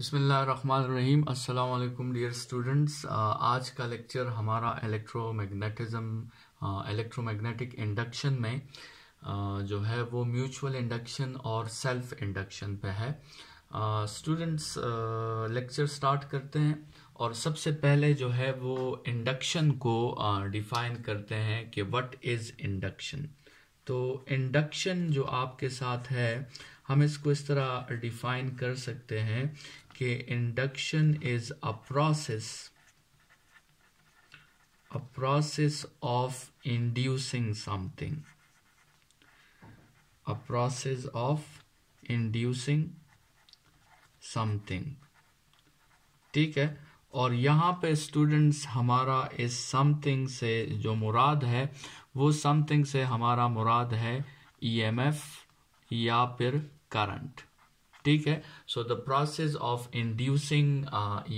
बसमीम अल्लाम dear students आज का लेक्चर हमारा इलेक्ट्रोमैग्नेटिज्म इलेक्ट्रोमैग्नेटिक इंडक्शन में जो है वो म्यूचुअल इंडक्शन और सेल्फ इंडक्शन पे है स्टूडेंट्स लेक्चर स्टार्ट करते हैं और सबसे पहले जो है वो इंडक्शन को डिफाइन uh, करते हैं कि व्हाट इज़ इंडक्शन तो इंडक्शन जो आपके साथ है हम इसको इस तरह डिफाइन कर सकते हैं कि induction is a process a process of inducing something a process of inducing something ठीक है और यहां पे स्टूडेंट्स हमारा इस समथिंग से जो मुराद है वो समथिंग से हमारा मुराद है ईएमएफ e या फिर करंट ठीक है so the process of inducing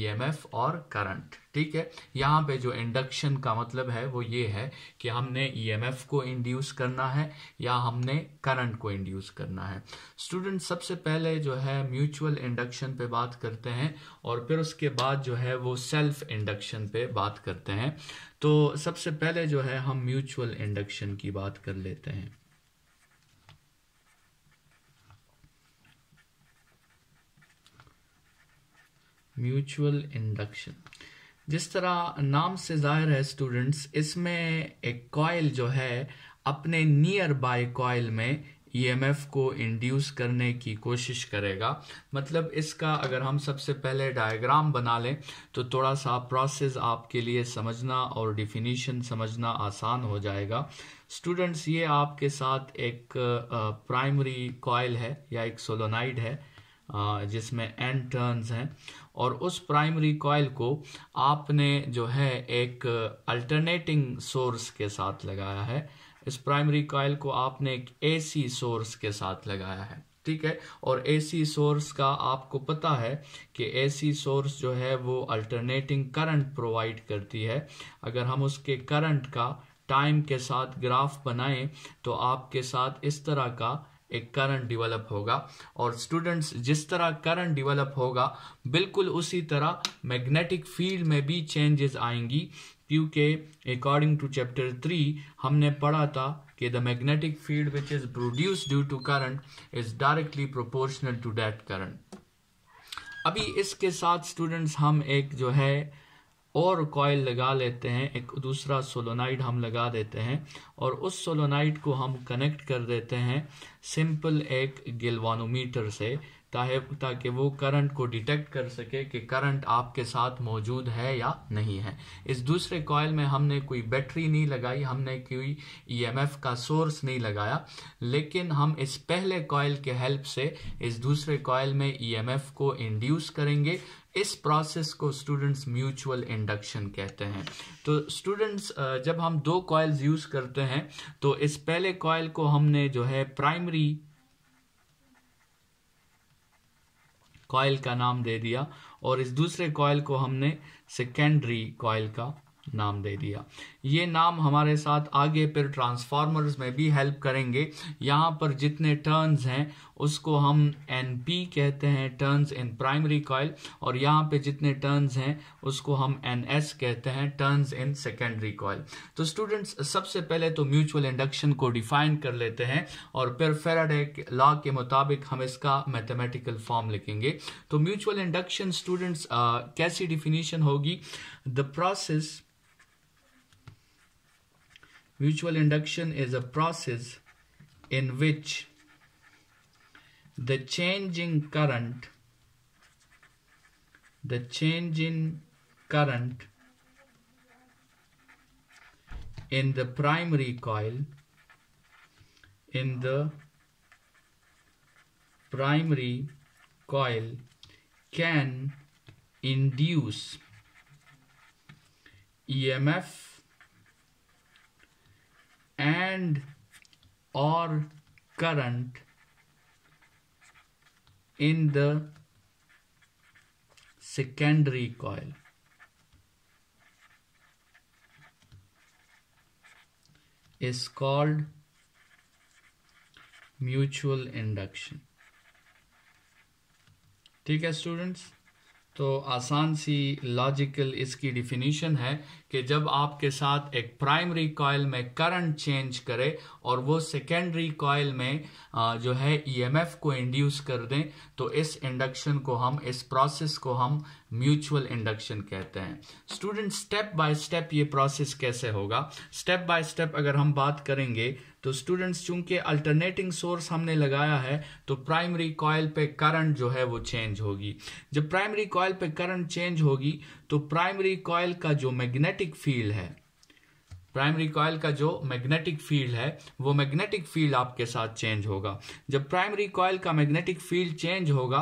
EMF और करंट ठीक है यहाँ पे जो इंडक्शन का मतलब है वो ये है कि हमने ईएमएफ e को इंड्यूस करना है या हमने करंट को इंड्यूस करना है स्टूडेंट सबसे पहले जो है म्यूचुअल इंडक्शन पे बात करते हैं और फिर उसके बाद जो है वो सेल्फ इंडक्शन पे बात करते हैं तो सबसे पहले जो है हम म्यूचुअल इंडक्शन की बात कर लेते हैं म्यूचुअल इंडक्शन जिस तरह नाम से जाहिर है स्टूडेंट्स इसमें एक कॉयल जो है अपने नियर बाय कॉयल में ईएमएफ e को इंड्यूस करने की कोशिश करेगा मतलब इसका अगर हम सबसे पहले डायग्राम बना लें तो थोड़ा सा प्रोसेस आपके लिए समझना और डिफिनीशन समझना आसान हो जाएगा स्टूडेंट्स ये आपके साथ एक प्राइमरी कॉयल है या एक सोलोनाइड है जिसमें एन टर्न्स हैं और उस प्राइमरी कॉयल को आपने जो है एक अल्टरनेटिंग सोर्स के साथ लगाया है इस प्राइमरी कॉयल को आपने एक एसी सोर्स के साथ लगाया है ठीक है और एसी सोर्स का आपको पता है कि एसी सोर्स जो है वो अल्टरनेटिंग करंट प्रोवाइड करती है अगर हम उसके करंट का टाइम के साथ ग्राफ बनाएं तो आपके साथ इस तरह का एक करंट डिवेलप होगा और स्टूडेंट्स जिस तरह करंट डिवेलप होगा बिल्कुल उसी तरह मैग्नेटिक फील्ड में भी चेंजेस आएंगी क्योंकि अकॉर्डिंग टू चैप्टर थ्री हमने पढ़ा था कि the magnetic field which is produce due to current is directly proportional to that current अभी इसके साथ स्टूडेंट्स हम एक जो है और कॉयल लगा लेते हैं एक दूसरा सोलोनाइड हम लगा देते हैं और उस सोलोनाइड को हम कनेक्ट कर देते हैं सिंपल एक गिलवानोमीटर से ताकि वो करंट को डिटेक्ट कर सके कि करंट आपके साथ मौजूद है या नहीं है इस दूसरे कॉयल में हमने कोई बैटरी नहीं लगाई हमने कोई ईएमएफ e का सोर्स नहीं लगाया लेकिन हम इस पहले कॉयल के हेल्प से इस दूसरे कॉयल में ईएमएफ e को इंड्यूस करेंगे इस प्रोसेस को स्टूडेंट्स म्यूचुअल इंडक्शन कहते हैं तो स्टूडेंट्स जब हम दो कॉयल्स यूज़ करते हैं तो इस पहले कॉयल को हमने जो है प्राइमरी कॉयल का नाम दे दिया और इस दूसरे कॉयल को हमने सेकेंडरी कॉयल का नाम दे दिया ये नाम हमारे साथ आगे फिर ट्रांसफार्मर्स में भी हेल्प करेंगे यहाँ पर जितने टर्न्स हैं उसको हम एन पी कहते हैं टर्न्स इन प्राइमरी कॉयल और यहाँ पे जितने टर्न्स हैं उसको हम एन एस कहते हैं टर्न्स इन सेकेंडरी कॉयल तो स्टूडेंट्स सबसे पहले तो म्यूचुअल इंडक्शन को डिफाइन कर लेते हैं और फिर फेराडे लॉ के मुताबिक हम इसका मैथमेटिकल फॉर्म लिखेंगे तो म्यूचुअल इंडक्शन स्टूडेंट्स कैसी डिफिनीशन होगी the process Mutual induction is a process in which the changing current the change in current in the primary coil in the primary coil can induce EMF and or current in the secondary coil. is called mutual induction ठीक है students तो आसान सी logical इसकी definition है कि जब आपके साथ एक प्राइमरी कॉयल में करंट चेंज करे और वो सेकेंडरी कॉयल में जो है ईएमएफ e को इंड्यूस कर दें तो इस इंडक्शन को हम इस प्रोसेस को हम म्यूचुअल इंडक्शन कहते हैं स्टूडेंट स्टेप बाय स्टेप ये प्रोसेस कैसे होगा स्टेप बाय स्टेप अगर हम बात करेंगे तो स्टूडेंट्स चूंकि अल्टरनेटिंग सोर्स हमने लगाया है तो प्राइमरी कॉयल पे करंट जो है वो चेंज होगी जब प्राइमरी कॉयल पे करंट चेंज होगी तो प्राइमरी कॉयल का जो मैग्नेट मैग्नेटिक फील्ड है प्राइमरी कॉयल का जो मैग्नेटिक फील्ड है वो मैग्नेटिक फील्ड आपके साथ चेंज होगा जब प्राइमरी कॉयल का मैग्नेटिक फील्ड चेंज होगा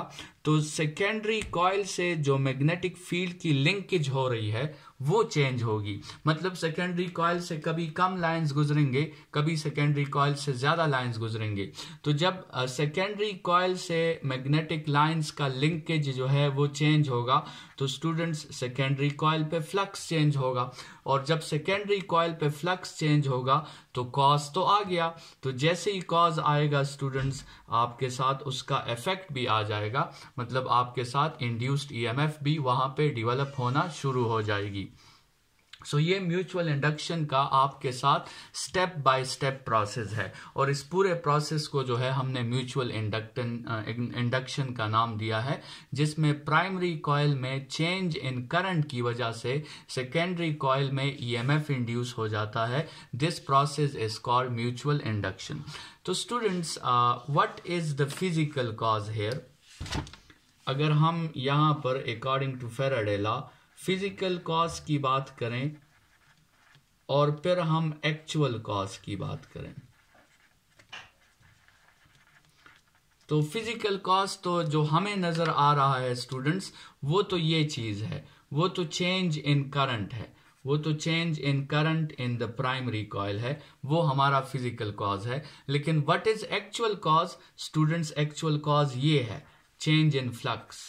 तो सेकेंडरी कॉयल से जो मैग्नेटिक फील्ड की लिंकेज हो रही है वो चेंज होगी मतलब सेकेंडरी कॉयल से कभी कम लाइंस गुजरेंगे कभी सेकेंडरी कॉयल से ज़्यादा लाइंस गुजरेंगे तो जब सेकेंडरी कॉयल से मैग्नेटिक लाइंस का लिंकेज जो है वो चेंज होगा तो स्टूडेंट्स सेकेंडरी कॉयल पे फ्लक्स चेंज होगा और जब सेकेंडरी कॉयल पे फ्लक्स चेंज होगा तो कॉज तो आ गया तो जैसे ही कॉज आएगा स्टूडेंट्स आपके साथ उसका इफेक्ट भी आ जाएगा मतलब आपके साथ इंड्यूस्ड ईएमएफ e भी वहां पे डिवेलप होना शुरू हो जाएगी सो so, ये म्यूचुअल इंडक्शन का आपके साथ स्टेप बाय स्टेप प्रोसेस है और इस पूरे प्रोसेस को जो है हमने म्यूचुअल इंडक्टन इंडक्शन का नाम दिया है जिसमें प्राइमरी कॉयल में चेंज इन करंट की वजह से सेकेंडरी कॉयल में ईएमएफ e इंड्यूस हो जाता है this process is called mutual induction तो students what is the physical cause here अगर हम यहाँ पर according to Faraday law physical cause की बात करें और फिर हम एक्चुअल कॉज की बात करें तो फिजिकल कॉज तो जो हमें नजर आ रहा है स्टूडेंट्स वो तो ये चीज है वो तो चेंज इन करंट है वो तो change in current in the primary coil है वो हमारा फिजिकल कॉज है लेकिन what is actual cause students actual cause ये है change in flux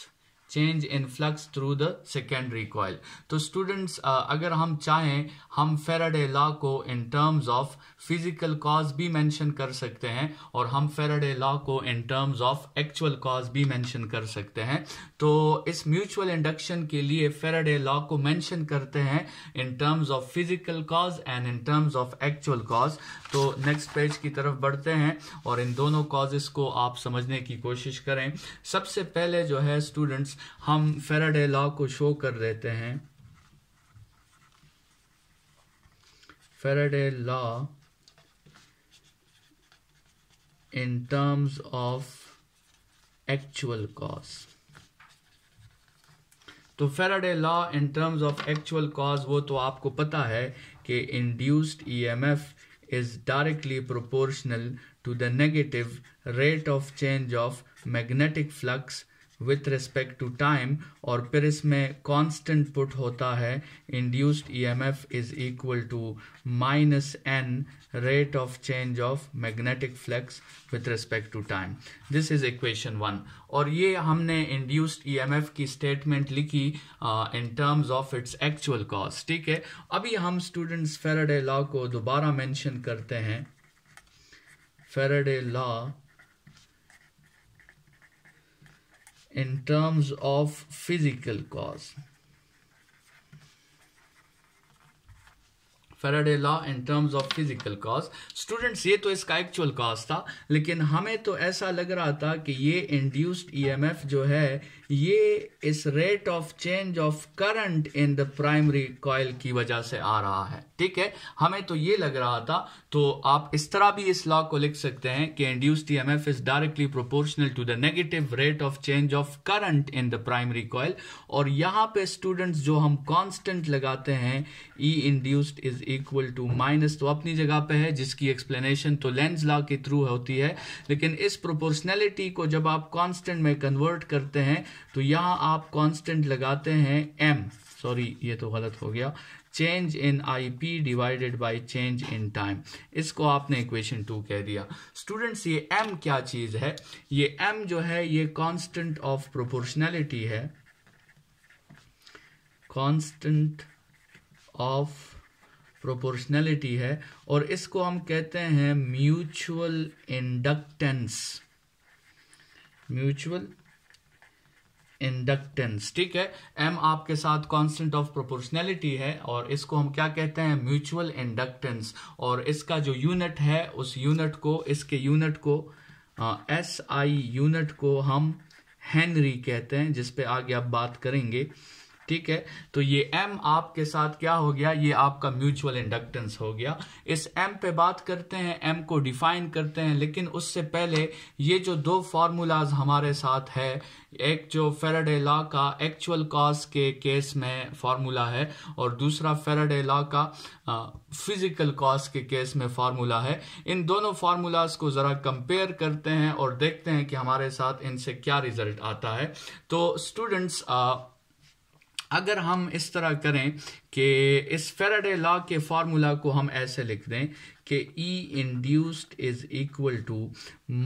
change in flux through the secondary coil तो स्टूडेंट्स अगर हम चाहें हम फेराडे लॉ को in terms of physical cause भी मेंशन कर सकते हैं और हम फेराडे लॉ को in terms of actual cause भी मेंशन कर सकते हैं तो इस म्यूचुअल इंडक्शन के लिए फेराडे लॉ को मेंशन करते हैं in terms of physical cause and in terms of actual cause तो नेक्स्ट पेज की तरफ बढ़ते हैं और इन दोनों कॉजेस को आप समझने की कोशिश करें सबसे पहले जो है स्टूडेंट्स हम फेराडे लॉ को शो कर देते हैं Faraday law in terms of actual cause तो Faraday law in terms of actual cause वो तो आपको पता है कि induced EMF is directly proportional to the negative rate of change of magnetic flux with respect to time और फिर इसमें कांस्टेंट पुट होता है induced EMF is equal to minus N rate of change of magnetic flux with respect to time this is equation one और ये हमने induced EMF e की statement लिखी in terms of its actual cause ठीक है अभी हम students Faraday law को दोबारा मेंशन करते हैं Faraday law in terms of physical cause. Faraday law in terms of physical cause students ये तो इसका एक्चुअल कॉज था लेकिन हमें तो ऐसा लग रहा था कि ये इंड्यूस्ड एफ e जो है ये इस rate of change of current in the primary coil की वजह से आ रहा है ठीक है हमें तो ये लग रहा था तो आप इस तरह भी इस लॉ को लिख सकते हैं कि induce M F is directly proportional to the negative rate of change of current in the primary coil और यहां पे स्टूडेंट्स जो हम कांस्टेंट लगाते हैं E induced is equal to minus तो अपनी जगह पे है जिसकी एक्सप्लेनेशन तो लेंस लॉ के थ्रू होती है लेकिन इस प्रोपोर्शनैलिटी को जब आप कॉन्स्टेंट में कन्वर्ट करते हैं तो यहाँ आप कांस्टेंट लगाते हैं एम सॉरी ये तो गलत हो गया change in I P divided by change in time इसको आपने इक्वेशन टू कह दिया स्टूडेंट्स ये एम क्या चीज़ है ये एम जो है ये कांस्टेंट ऑफ प्रोपोर्शनैलिटी है कांस्टेंट ऑफ प्रोपोर्शनैलिटी है और इसको हम कहते हैं म्यूचुअल इंडक्टेंस म्यूचुअल इंडक्टेंस ठीक है एम आपके साथ कांस्टेंट ऑफ प्रोपोर्शनैलिटी है और इसको हम क्या कहते हैं म्यूचुअल इंडक्टेंस और इसका जो यूनिट है उस यूनिट को इसके यूनिट को एस आई यूनिट को हम हेनरी कहते हैं जिसपे आगे आप बात करेंगे ठीक है तो ये एम आपके साथ क्या हो गया ये आपका म्यूचुअल इंडक्टेंस हो गया इस एम पे बात करते हैं एम को डिफाइन करते हैं लेकिन उससे पहले ये जो दो फार्मूलाज हमारे साथ है एक जो फेराडे लॉ का एक्चुअल कॉज के केस में फार्मूला है और दूसरा फेराडे लॉ का फिजिकल कॉज के केस में फार्मूला है इन दोनों फार्मूलाज को जरा कंपेयर करते हैं और देखते हैं कि हमारे साथ इनसे क्या रिजल्ट आता है तो स्टूडेंट्स अगर हम इस तरह करें कि इस फेराडे लॉ के फार्मूला को हम ऐसे लिख दें कि E induced is equal to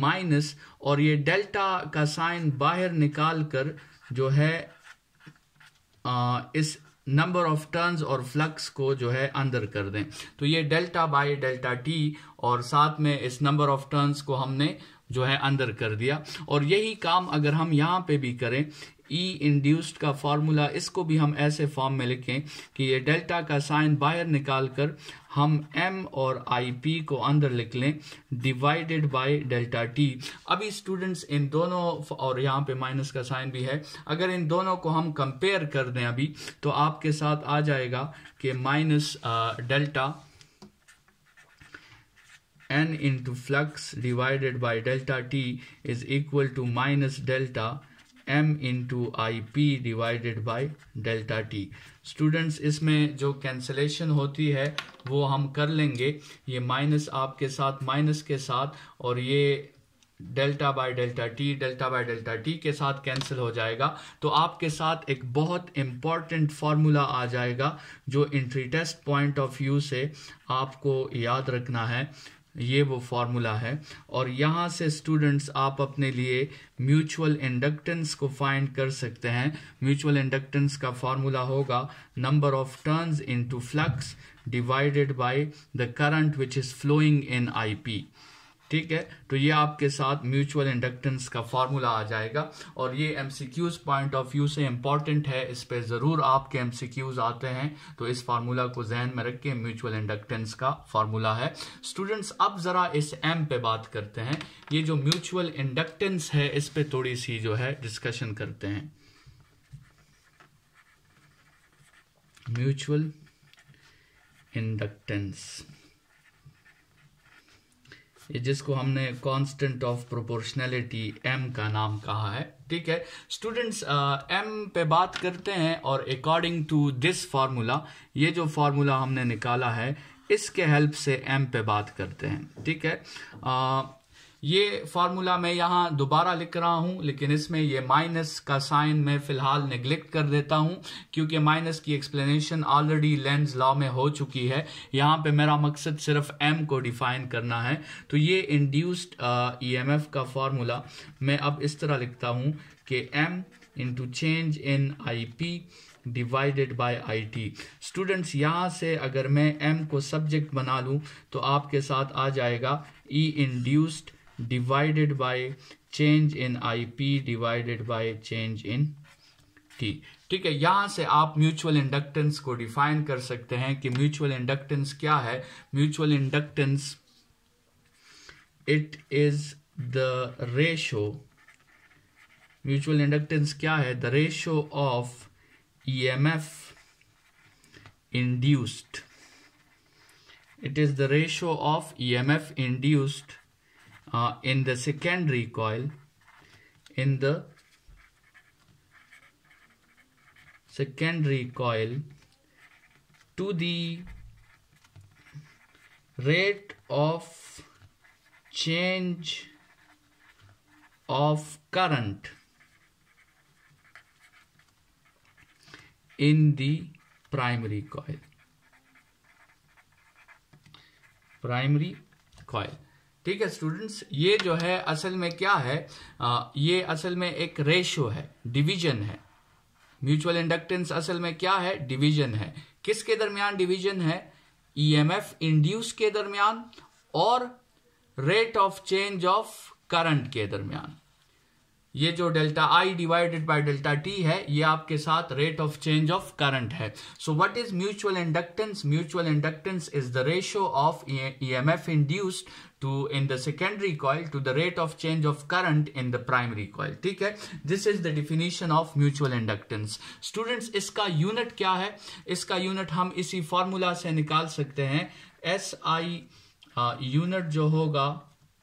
minus और ये डेल्टा का साइन बाहर निकाल कर जो है आ, इस नंबर ऑफ टर्न्स और फ्लक्स को जो है अंदर कर दें तो ये डेल्टा बाय डेल्टा टी और साथ में इस नंबर ऑफ टर्न्स को हमने जो है अंदर कर दिया और यही काम अगर हम यहाँ पे भी करें ई e इंड्यूस्ड का फार्मूला इसको भी हम ऐसे फॉर्म में लिखें कि ये डेल्टा का साइन बाहर निकाल कर हम एम और आई पी को अंदर लिख लें डिवाइडेड बाय डेल्टा टी अभी स्टूडेंट्स इन दोनों और यहाँ पे माइनस का साइन भी है अगर इन दोनों को हम कंपेयर कर दें अभी तो आपके साथ आ जाएगा कि minus delta N into flux divided by delta T is equal to minus delta M into I P divided by delta T students इसमें जो कैंसलेशन होती है वो हम कर लेंगे ये माइनस आपके साथ माइनस के साथ और ये delta by delta T delta by delta T के साथ कैंसिल हो जाएगा तो आपके साथ एक बहुत इम्पॉर्टेंट फार्मूला आ जाएगा जो entry test point of view से आपको याद रखना है ये वो फार्मूला है और यहाँ से स्टूडेंट्स आप अपने लिए म्यूचुअल इंडक्टेंस को फाइंड कर सकते हैं म्यूचुअल इंडक्टेंस का फार्मूला होगा number of turns into flux divided by the current which is flowing in IP ठीक है तो ये आपके साथ म्यूचुअल इंडक्टेंस का फॉर्मूला आ जाएगा और ये एमसीक्यूज पॉइंट ऑफ व्यू से इंपॉर्टेंट है इस पर ज़रूर आपके एमसीक्यूज आते हैं तो इस फार्मूला को जहन में रख के म्यूचुअल इंडक्टेंस का फार्मूला है स्टूडेंट्स अब ज़रा इस एम पे बात करते हैं ये जो म्यूचुअल इंडक्टेंस है इस पर थोड़ी सी जो है डिस्कशन करते हैं म्यूचुअल इंडक्टेंस जिसको हमने कांस्टेंट ऑफ प्रोपोर्शनैलिटी एम का नाम कहा है ठीक है स्टूडेंट्स एम uh, पे बात करते हैं और अकॉर्डिंग टू दिस फार्मूला ये जो फार्मूला हमने निकाला है इसके हेल्प से एम पे बात करते हैं ठीक है uh, ये फार्मूला मैं यहाँ दोबारा लिख रहा हूँ लेकिन इसमें ये माइनस का साइन मैं फिलहाल निग्लेक्ट कर देता हूँ क्योंकि माइनस की एक्सप्लेनेशन ऑलरेडी लेंस लॉ में हो चुकी है यहाँ पे मेरा मकसद सिर्फ एम को डिफाइन करना है तो ये इंड्यूस्ड ईएमएफ uh, e का फार्मूला मैं अब इस तरह लिखता हूँ कि M into change in I P divided I T students यहाँ से अगर मैं एम को सब्जेक्ट बना लूँ तो आपके साथ आ जाएगा E e induced divided by change in IP divided by change in T ठीक है यहां से आप म्यूचुअल इंडक्टेंस को डिफाइन कर सकते हैं कि म्यूचुअल इंडक्टेंस क्या है mutual inductance it is the ratio mutual inductance क्या है the ratio of EMF is the ratio of E M F induced uh, in the secondary coil in the secondary coil to the rate of change of current in the primary coil primary coil ठीक है students ये जो है असल में क्या है आ, ये असल में एक रेशो है डिवीजन है म्यूचुअल इंडक्टेंस असल में क्या है डिवीजन है किसके दरमियान डिवीजन है ईएमएफ e इंड्यूस के दरमियान और rate of change of current के दरमियान ये जो delta I divided by delta T है ये आपके साथ rate of change of current है so what is mutual inductance mutual inductance is the ratio of EMF induced to in the secondary coil to the rate of change of current in the primary coil ठीक है this is the definition of mutual inductance students इसका unit क्या है इसका unit हम इसी formula से निकाल सकते हैं एस आई यूनिट जो होगा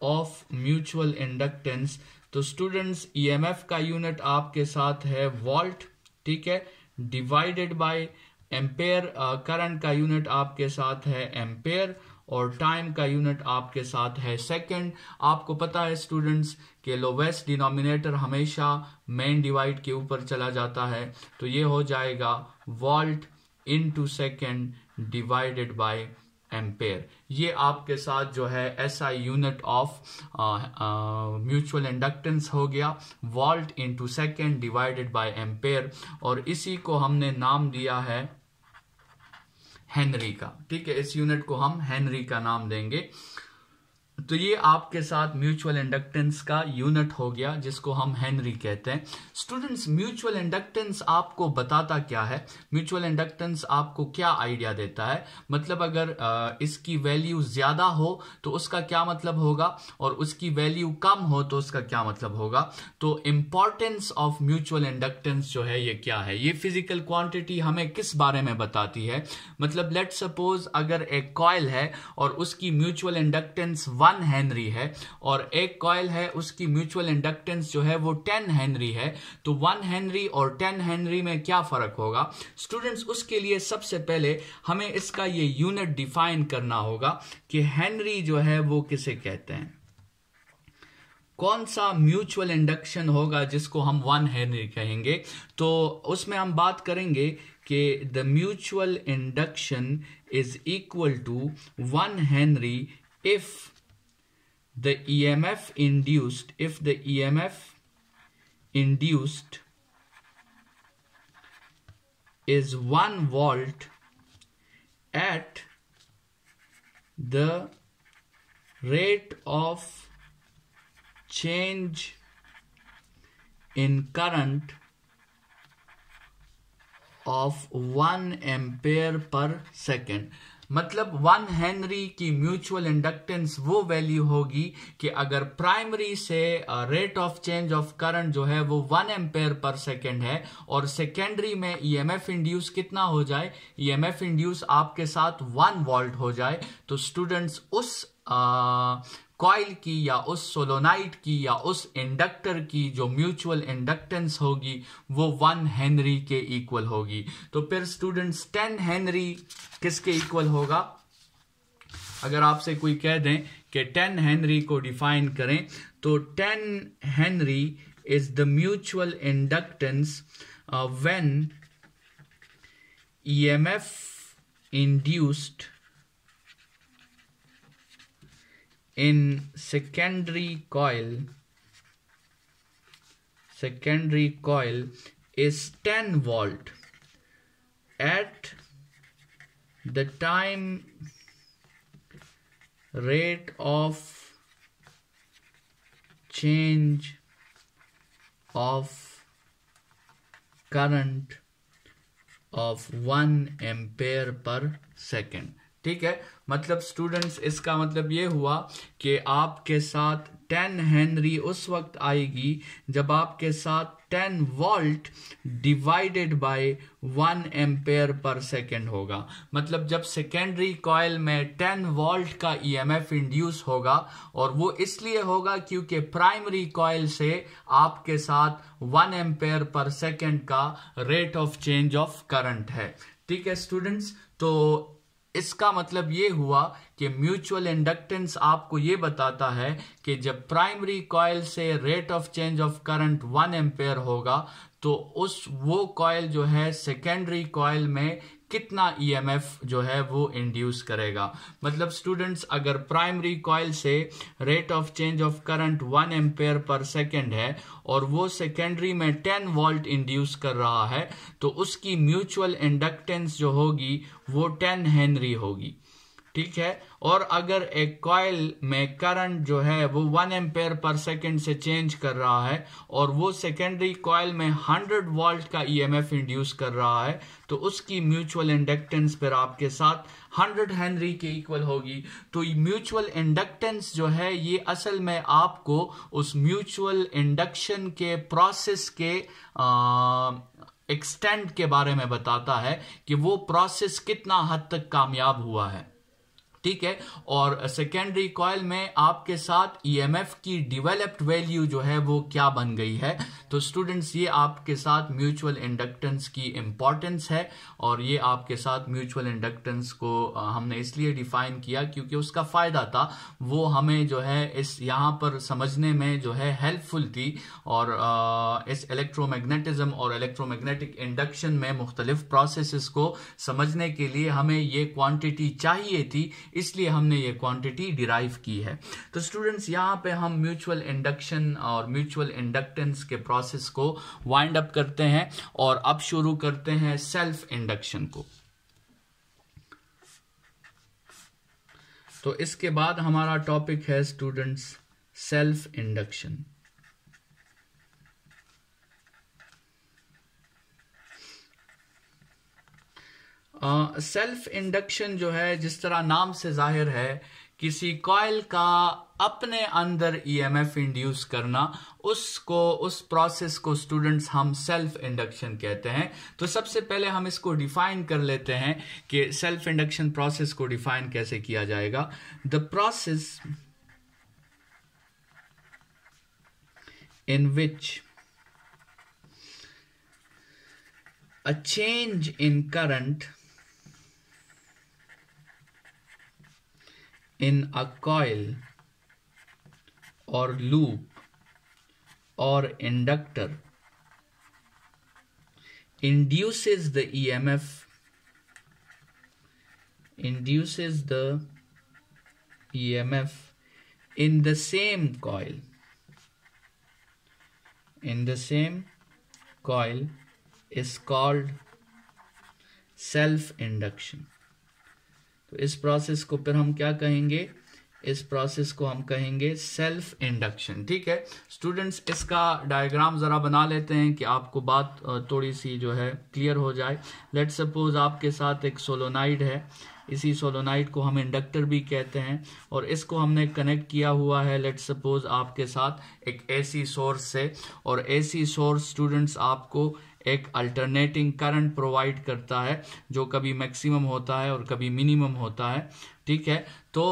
ऑफ म्यूचुअल इंडक्टेंस तो स्टूडेंट्स ईएमएफ e का यूनिट आपके साथ है वॉल्ट ठीक है डिवाइडेड बाय एम्पेयर करंट का यूनिट आपके साथ है एम्पेयर और टाइम का यूनिट आपके साथ है सेकंड आपको पता है स्टूडेंट्स के लोवेस्ट डिनोमिनेटर हमेशा मेन डिवाइड के ऊपर चला जाता है तो ये हो जाएगा volt into second divided by ampere ये आपके साथ जो है S I unit of mutual inductance हो गया volt into second divided by ampere और इसी को हमने नाम दिया है हेनरी का ठीक है इस यूनिट को हम हेनरी का नाम देंगे तो ये आपके साथ म्यूचुअल इंडक्टेंस का यूनिट हो गया जिसको हम हेनरी कहते हैं स्टूडेंट्स म्यूचुअल इंडक्टेंस आपको बताता क्या है म्यूचुअल इंडक्टेंस आपको क्या आइडिया देता है मतलब अगर इसकी वैल्यू ज्यादा हो तो उसका क्या मतलब होगा और उसकी वैल्यू कम हो तो उसका क्या मतलब होगा तो इंपॉर्टेंस ऑफ म्यूचुअल इंडक्टेंस जो है ये क्या है ये फिजिकल क्वांटिटी हमें किस बारे में बताती है मतलब लेट सपोज अगर एक कॉयल है और उसकी mutual inductance one one henry है और एक कॉयल है उसकी म्यूचुअल इंडक्टेंस जो है वो टेन हेनरी है तो वन हेनरी और टेन हेनरी में क्या फर्क होगा स्टूडेंट्स उसके लिए सबसे पहले हमें इसका ये यूनिट डिफाइन करना होगा कि हेनरी जो है वो किसे कहते हैं कौन सा म्यूचुअल इंडक्शन होगा जिसको हम वन हेनरी कहेंगे तो उसमें हम बात करेंगे कि the mutual induction is equal to one henry if the EMF induced if the EMF induced is 1 volt at the rate of change in current of 1 ampere per second मतलब one henry की mutual inductance वो value होगी कि अगर primary से rate of change of current जो है वो वन एम्पेयर पर सेकेंड है और सेकेंडरी में ईएमएफ e इंड्यूस कितना हो जाए ईएमएफ e इंड्यूस आपके साथ वन वोल्ट हो जाए तो स्टूडेंट्स उस कॉयल की या उस सोलोनाइट की या उस इंडक्टर की जो म्यूचुअल इंडक्टेंस होगी वो वन हेनरी के इक्वल होगी तो फिर स्टूडेंट्स टेन हेनरी किसके इक्वल होगा अगर आपसे कोई कह दें कि टेन हेनरी को डिफाइन करें तो ten henry is the mutual inductance when EMF induced in secondary coil secondary coil is 10 volt at the time rate of change of current of 1 ampere per second ठीक है मतलब students इसका मतलब ये हुआ कि आपके साथ टेन हेनरी उस वक्त आएगी जब आपके साथ ten volt divided by one ampere per second होगा मतलब जब सेकेंडरी कॉयल में टेन वोल्ट का ईएमएफ e इंड्यूस होगा और वो इसलिए होगा क्योंकि प्राइमरी कॉयल से आपके साथ वन एम्पेयर पर सेकेंड का rate of change of current है ठीक है स्टूडेंट्स तो इसका मतलब ये हुआ कि म्यूचुअल इंडक्टेंस आपको ये बताता है कि जब प्राइमरी कॉयल से rate of change of current one ampere होगा तो उस वो कॉयल जो है सेकेंडरी कॉयल में कितना ईएमएफ e जो है वो इंड्यूस करेगा मतलब स्टूडेंट्स अगर प्राइमरी कॉयल से rate of change of current one ampere per second है और वो सेकेंडरी में टेन वोल्ट इंड्यूस कर रहा है तो उसकी म्यूचुअल इंडक्टेंस जो होगी वो टेन हेनरी होगी ठीक है और अगर एक कॉयल में करंट जो है वो वन एम्पेयर पर सेकंड से चेंज कर रहा है और वो सेकेंडरी कॉयल में हंड्रेड वोल्ट का ईएमएफ e इंड्यूस कर रहा है तो उसकी म्यूचुअल इंडक्टेंस पर आपके साथ हंड्रेड हेनरी के इक्वल होगी तो म्यूचुअल इंडक्टेंस जो है ये असल में आपको उस म्यूचुअल इंडक्शन के प्रोसेस के आ, एक्सटेंड के बारे में बताता है कि वो प्रोसेस कितना हद तक कामयाब हुआ है ठीक है और सेकेंडरी कॉयल में आपके साथ ईएमएफ e की डिवेलप्ड वैल्यू जो है वो क्या बन गई है तो स्टूडेंट्स ये आपके साथ म्यूचुअल इंडक्टेंस की इंपॉर्टेंस है और ये आपके साथ म्यूचुअल इंडक्टेंस को हमने इसलिए डिफाइन किया क्योंकि उसका फायदा था वो हमें जो है इस यहाँ पर समझने में जो है हेल्पफुल थी और इस इलेक्ट्रोमैग्नेटिज्म और इलेक्ट्रोमैग्नेटिक इंडक्शन में मुख्तलिफ प्रोसेस को समझने के लिए हमें ये क्वान्टिटी चाहिए थी इसलिए हमने ये क्वांटिटी डिराइव की है तो स्टूडेंट्स यहाँ पे हम म्यूचुअल इंडक्शन और म्यूचुअल इंडक्टेंस के प्रोसेस को वाइंड अप करते हैं और अब शुरू करते हैं सेल्फ इंडक्शन को तो इसके बाद हमारा टॉपिक है students self induction self uh, induction जो है जिस तरह नाम से जाहिर है किसी कॉयल का अपने अंदर ईएमएफ e इंड्यूस करना उसको उस प्रोसेस को स्टूडेंट्स हम सेल्फ इंडक्शन कहते हैं तो सबसे पहले हम इसको डिफाइन कर लेते हैं कि सेल्फ इंडक्शन प्रोसेस को डिफाइन कैसे किया जाएगा the process in which a change in current in a coil or loop or inductor induces the EMF induces the EMF in the same coil in the same coil is called self induction तो इस process को फिर हम क्या कहेंगे इस process को हम कहेंगे सेल्फ इंडक्शन ठीक है स्टूडेंट्स इसका डायग्राम ज़रा बना लेते हैं कि आपको बात थोड़ी सी जो है क्लियर हो जाए लेट सपोज आपके साथ एक सोलोनाइड है इसी सोलोनाइड को हम इंडक्टर भी कहते हैं और इसको हमने कनेक्ट किया हुआ है लेट सपोज आपके साथ एक एसी सोर्स से और एसी सोर्स स्टूडेंट्स आपको एक अल्टरनेटिंग करंट प्रोवाइड करता है जो कभी मैक्सिमम होता है और कभी मिनिमम होता है ठीक है तो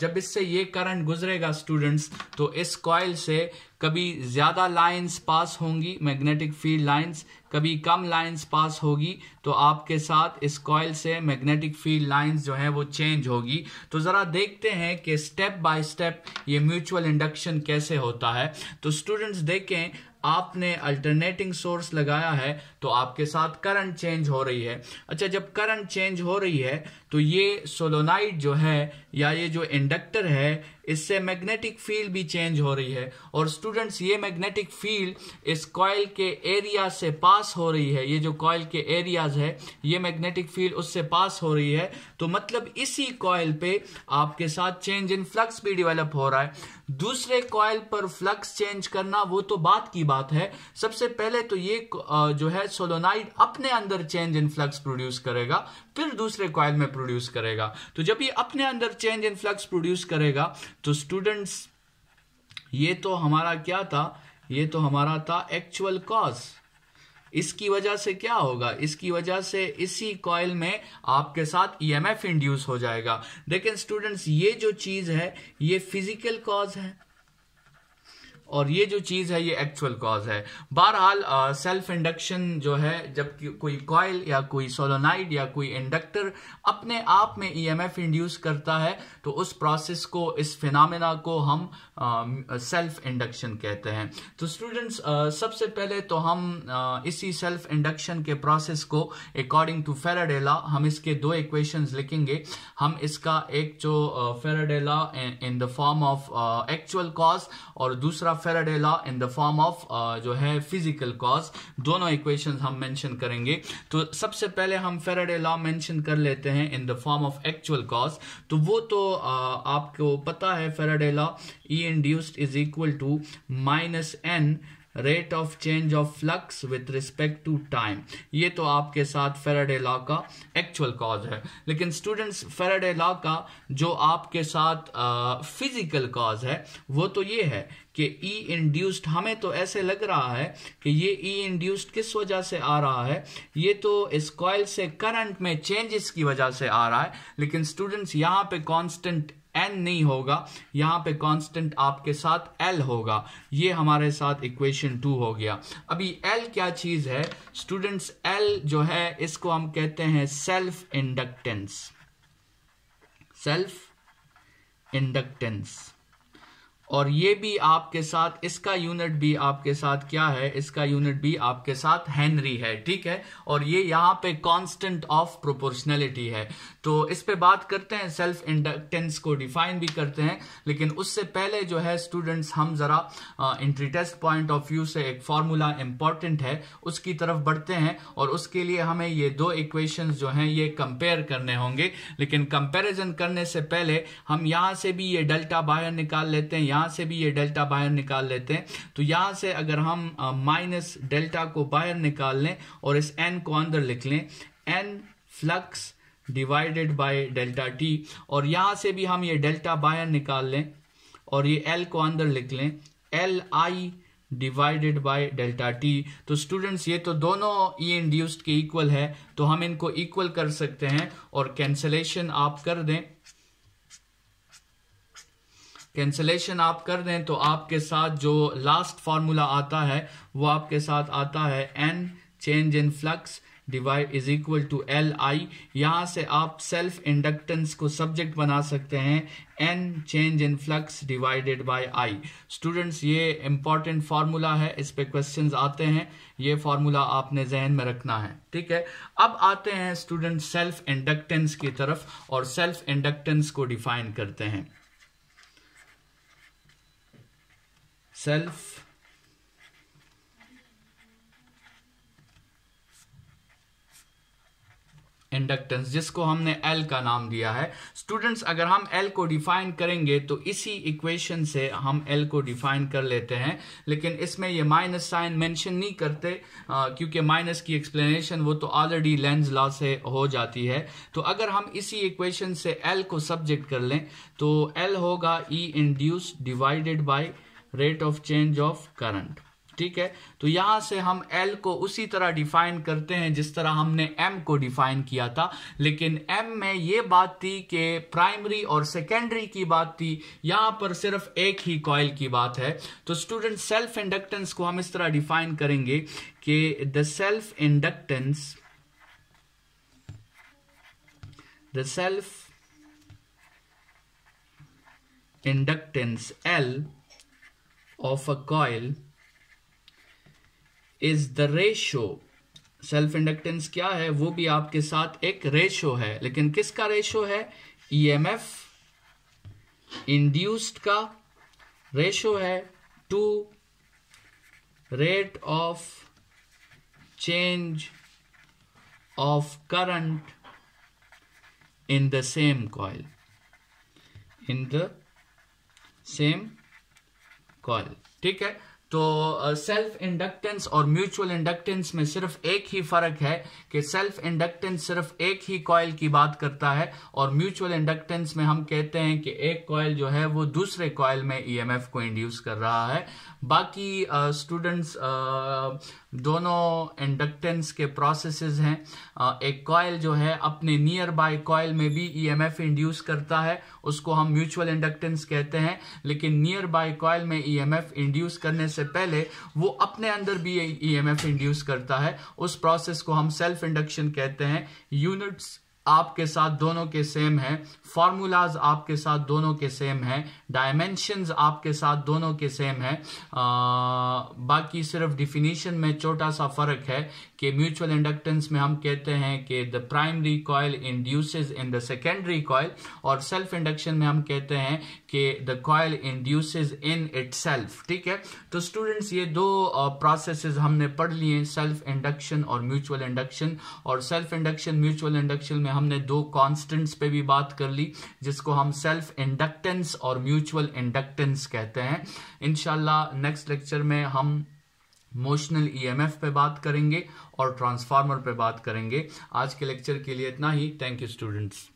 जब इससे ये करंट गुजरेगा स्टूडेंट्स तो इस कॉयल से कभी ज़्यादा लाइंस पास होंगी मैग्नेटिक फील्ड लाइंस कभी कम लाइंस पास होगी तो आपके साथ इस कॉयल से मैग्नेटिक फील्ड लाइंस जो है वो चेंज होगी तो ज़रा देखते हैं कि स्टेप बाय स्टेप ये म्यूचुअल इंडक्शन कैसे होता है तो स्टूडेंट्स देखें आपने अल्टरनेटिंग सोर्स लगाया है तो आपके साथ करंट चेंज हो रही है अच्छा जब करंट चेंज हो रही है तो ये सोलोनाइट जो है या ये जो इंडक्टर है इससे मैग्नेटिक फील्ड भी चेंज हो रही है और स्टूडेंट्स ये मैग्नेटिक फील्ड इस कॉयल के एरिया से पास हो रही है ये जो कॉयल के एरियाज है ये मैग्नेटिक फील्ड उससे पास हो रही है तो मतलब इसी कॉयल पे आपके साथ चेंज इन फ्लक्स भी डिवेलप हो रहा है दूसरे कॉयल पर फ्लक्स चेंज करना वो तो बात की बात है सबसे पहले तो ये जो है सोलोनाइड अपने अंदर चेंज इन फ्लक्स प्रोड्यूस करेगा फिर दूसरे कॉयल में प्रोड्यूस करेगा तो जब ये अपने अंदर चेंज इन फ्लक्स प्रोड्यूस करेगा तो स्टूडेंट्स ये तो हमारा क्या था ये तो हमारा था एक्चुअल कॉज इसकी वजह से क्या होगा इसकी वजह से इसी कॉयल में आपके साथ ईएमएफ e इंड्यूस हो जाएगा लेकिन स्टूडेंट्स ये जो चीज है ये फिजिकल कॉज है और ये जो चीज़ है ये एक्चुअल कॉज है बहरहाल सेल्फ इंडक्शन जो है जब कोई कॉयल या कोई सोलोनाइड या कोई इंडक्टर अपने आप में ईएमएफ e इंड्यूस करता है तो उस प्रोसेस को इस फिनमिना को हम सेल्फ um, इंडक्शन कहते हैं तो स्टूडेंट्स uh, सबसे पहले तो हम uh, इसी सेल्फ इंडक्शन के प्रोसेस को अकॉर्डिंग टू फेराडेला हम इसके दो इक्वेशंस लिखेंगे हम इसका एक जो Faraday law in the form of actual cause और दूसरा Faraday law in the form of जो है फिजिकल कॉज दोनों इक्वेशन हम मैंशन करेंगे तो सबसे पहले हम फेराडेला मैंशन कर लेते हैं in the form of actual cause तो वो तो uh, आपको पता है Faraday law E induced is equal to minus n rate of change of flux with respect to time ये तो आपके साथ फेराडे लॉ का एक्चुअल कॉज है लेकिन स्टूडेंट्स फेराडे लॉ का जो आपके साथ फिजिकल uh, कॉज है वो तो ये है कि ई e इंड्यूस्ड हमें तो ऐसे लग रहा है कि ये ई e इंड्यूस्ड किस वजह से आ रहा है ये तो इस कॉयल से करंट में चेंजेस की वजह से आ रहा है लेकिन स्टूडेंट्स यहाँ पे कांस्टेंट एन नहीं होगा यहाँ पे कांस्टेंट आपके साथ एल होगा ये हमारे साथ इक्वेशन टू हो गया अभी एल क्या चीज़ है स्टूडेंट्स एल जो है इसको हम कहते हैं सेल्फ इंडक्टेंस सेल्फ इंडक्टेंस और ये भी आपके साथ इसका यूनिट भी आपके साथ क्या है इसका यूनिट भी आपके साथ हेनरी है ठीक है और ये यहाँ पे कांस्टेंट ऑफ प्रोपोर्शनैलिटी है तो इस पे बात करते हैं सेल्फ इंडक्टेंस को डिफाइन भी करते हैं लेकिन उससे पहले जो है स्टूडेंट्स हम जरा entry test point of view से एक फार्मूला इंपॉर्टेंट है उसकी तरफ बढ़ते हैं और उसके लिए हमें ये दो इक्वेशन जो हैं ये कंपेयर करने होंगे लेकिन कंपेरिजन करने से पहले हम यहाँ से भी ये डेल्टा बाहर निकाल लेते हैं यहाँ से भी ये डेल्टा बाहर निकाल लेते हैं तो यहाँ से अगर हम माइनस डेल्टा को बाहर निकाल लें और इस एन को अंदर लिख लें N flux divided by delta T और यहां से भी हम ये डेल्टा बायर निकाल लें और ये एल को अंदर लिख लें L I divided by delta T तो स्टूडेंट्स ये तो दोनों ई e इंड्यूस्ड के इक्वल है तो हम इनको इक्वल कर सकते हैं और कैंसलेशन आप कर दें कैंसलेशन आप कर दें तो आपके साथ जो लास्ट फार्मूला आता है वो आपके साथ आता है N change in flux divide is equal to L I यहां से आप सेल्फ इंडक्टेंस को सब्जेक्ट बना सकते हैं N change in flux divided by I students ये इंपॉर्टेंट फार्मूला है इस पे क्वेश्चंस आते हैं ये फार्मूला आपने जहन में रखना है ठीक है अब आते हैं स्टूडेंट सेल्फ इंडक्टेंस की तरफ और सेल्फ इंडक्टेंस को डिफाइन करते हैं सेल्फ इंडक्टेंस जिसको हमने एल का नाम दिया है स्टूडेंट्स अगर हम एल को डिफाइन करेंगे तो इसी इक्वेशन से हम एल को डिफाइन कर लेते हैं लेकिन इसमें ये माइनस साइन मेंशन नहीं करते आ, क्योंकि माइनस की एक्सप्लेनेशन वो तो ऑलरेडी लेंस लॉ से हो जाती है तो अगर हम इसी इक्वेशन से एल को सब्जेक्ट कर लें तो एल होगा E induce divided by rate of change of current ठीक है तो यहां से हम एल को उसी तरह डिफाइन करते हैं जिस तरह हमने एम को डिफाइन किया था लेकिन एम में यह बात थी कि प्राइमरी और सेकेंडरी की बात थी यहां पर सिर्फ एक ही कॉयल की बात है तो स्टूडेंट सेल्फ इंडक्टेंस को हम इस तरह डिफाइन करेंगे कि the self inductance the self inductance L of a coil is the ratio self inductance क्या है वो भी आपके साथ एक रेशो है लेकिन किसका रेशो है ईएमएफ e इंड्यूस्ड का रेशो है to rate of change of current in the same coil in the same coil ठीक है तो सेल्फ इंडक्टेंस और म्यूचुअल इंडक्टेंस में सिर्फ एक ही फर्क है कि सेल्फ इंडक्टेंस सिर्फ एक ही कॉयल की बात करता है और म्यूचुअल इंडक्टेंस में हम कहते हैं कि एक कॉयल जो है वो दूसरे कॉयल में ईएमएफ e को इंड्यूस कर रहा है बाकी स्टूडेंट्स दोनों इंडक्टेंस के प्रोसेसेस हैं एक कॉयल जो है अपने नियर बाय कॉयल में भी ईएमएफ e इंड्यूस करता है उसको हम म्यूचुअल इंडक्टेंस कहते हैं लेकिन नियर बाय कॉयल में ईएमएफ e इंड्यूस करने से पहले वो अपने अंदर भी ईएमएफ e इंड्यूस करता है उस प्रोसेस को हम सेल्फ इंडक्शन कहते हैं यूनिट्स आपके साथ दोनों के सेम हैं फार्मूलाज आपके साथ दोनों के सेम हैं डायमेंशंस आपके साथ दोनों के सेम हैं बाकी सिर्फ डिफिनीशन में छोटा सा फर्क है कि म्यूचुअल इंडक्टेंस में हम कहते हैं कि the primary coil induces in the secondary coil और सेल्फ इंडक्शन में हम कहते हैं कि the coil induces in it ठीक है तो स्टूडेंट्स ये दो uh, हमने पढ़ लिए सेल्फ इंडक्शन और म्यूचुअल इंडक्शन और सेल्फ इंडक्शन म्यूचुअल इंडक्शन में हमने दो कांस्टेंट्स पे भी बात कर ली जिसको हम सेल्फ इंडक्टेंस और म्यूचुअल इंडक्टेंस कहते हैं इनशाला नेक्स्ट लेक्चर में हम मोशनल ईएमएफ e पे बात करेंगे और ट्रांसफार्मर पे बात करेंगे आज के लेक्चर के लिए इतना ही थैंक यू स्टूडेंट्स